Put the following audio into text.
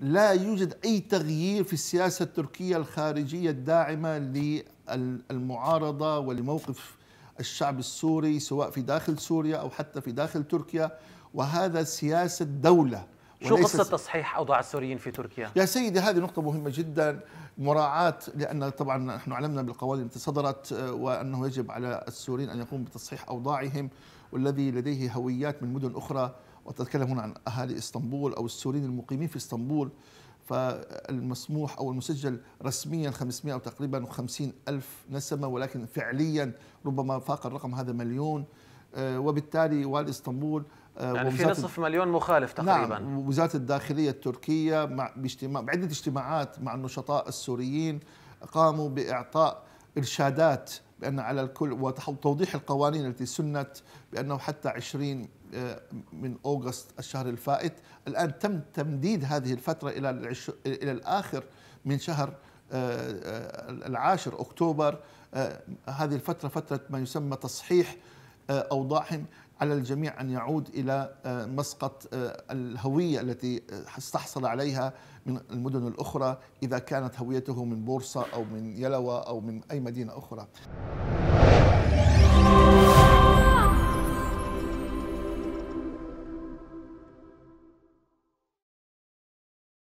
لا يوجد أي تغيير في السياسة التركية الخارجية الداعمة للمعارضة ولموقف الشعب السوري سواء في داخل سوريا أو حتى في داخل تركيا وهذا سياسة دولة شو قصة تصحيح أوضاع السوريين في تركيا؟ يا سيدي هذه نقطة مهمة جدا مراعاة لأن طبعا نحن علمنا بالقوانين التي صدرت آه، وأنه يجب على السوريين أن يقوموا بتصحيح أوضاعهم والذي لديه هويات من مدن أخرى وتتكلم هنا عن أهالي اسطنبول أو السوريين المقيمين في اسطنبول فالمسموح أو المسجل رسميا 500 أو تقريبا 50 ألف نسمة ولكن فعليا ربما فاق الرقم هذا مليون آه، وبالتالي والي اسطنبول آه، يعني في نصف مليون مخالف نعم، تقريبا نعم وزاره الداخليه التركيه مع باجتماع بعده اجتماعات مع النشطاء السوريين قاموا باعطاء إرشادات بأن على الكل وتوضيح القوانين التي سنت بأنه حتى 20 آه، من اوغست الشهر الفائت الآن تم تمديد هذه الفترة إلى إلى الآخر من شهر آه، آه، العاشر أكتوبر هذه الفترة فترة ما يسمى تصحيح آه، أوضاعهم على الجميع أن يعود إلى آه، مسقط آه، الهوية التي استحصل عليها من المدن الأخرى إذا كانت هويته من بورصة أو من يلوى أو من أي مدينة أخرى